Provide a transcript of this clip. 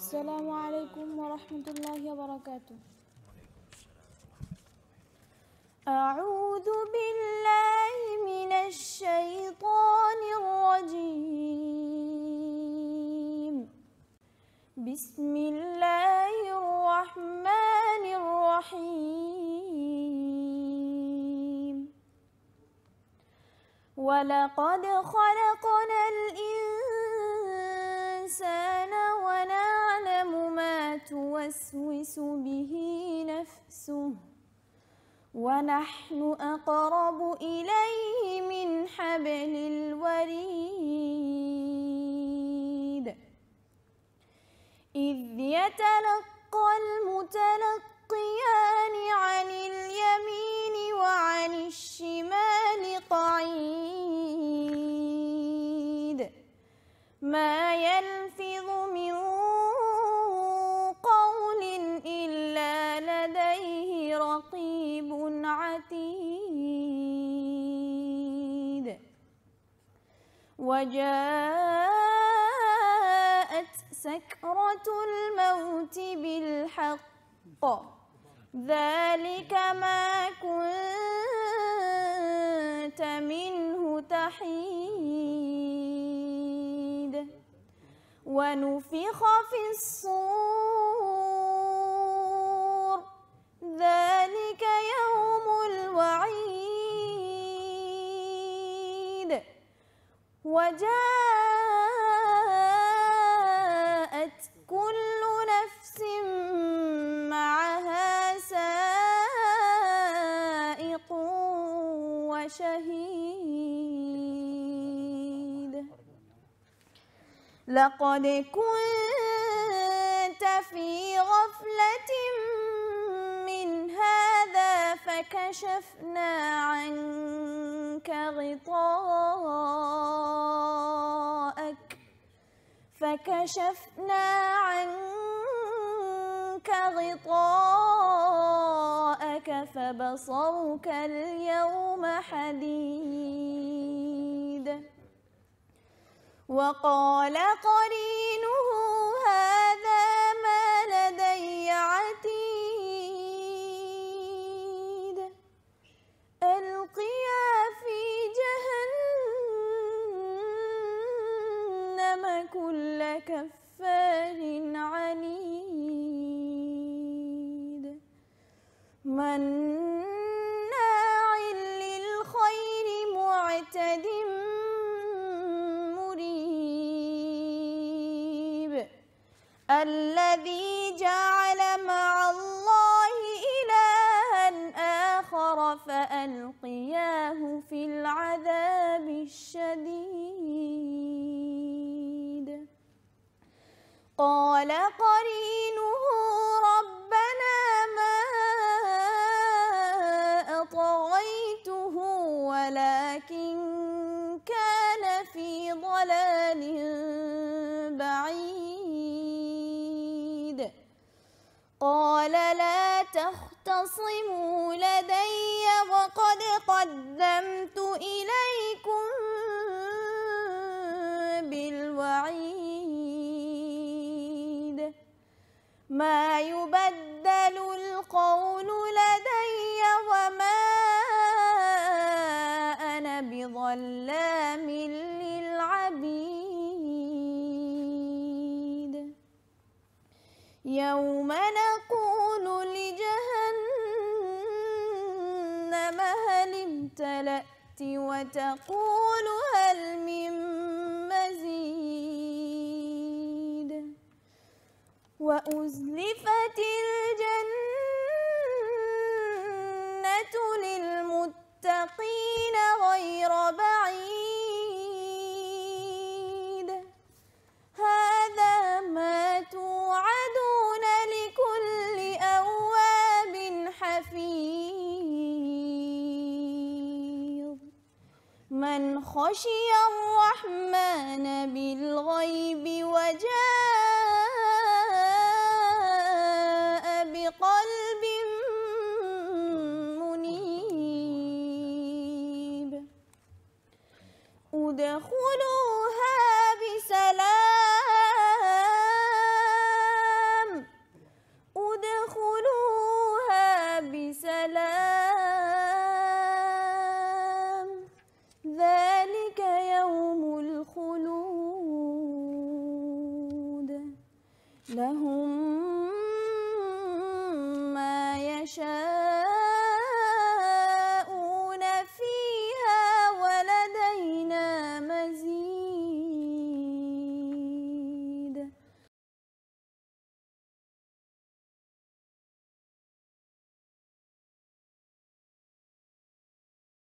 السلام عليكم ورحمة الله وبركاته أعوذ بالله من الشيطان الرجيم بسم الله الرحمن الرحيم ولقد خلقنا الإنسان ونعلم تُوَسْوِسُ بِهِ نَفْسُهُ ونحن أقرب إليه من حبل الوريد إذ يتلقى المتلقيان عن اليمين وعن الشمال قعيد ما يلفظ وجاءت سكرة الموت بالحق ذلك ما كنت منه تحيد ونفخ في الصور وجاءت كل نفس معها سائق وشهيد لقد كنت في غفلة هذا فكشفنا عنك غطاءك فكشفنا عنك غطاءك فبصرك اليوم حديد وقال قريب كفار عنيد مناع للخير معتد مريب الذي جعل مع الله إلها آخر فألقياه في العالم قال قرينه ربنا ما أطغيته ولكن كان في ضلال بعيد قال لا تختصموا لدي وقد قدمت إليكم من للعبيد يوم نقول لجهنم هل امتلأت وتقول هل من مزيد وأزلفت الجنة للمتقين حفيظ من خشي الرحمن بالغيب وجاء بقلب منيب ادخلوها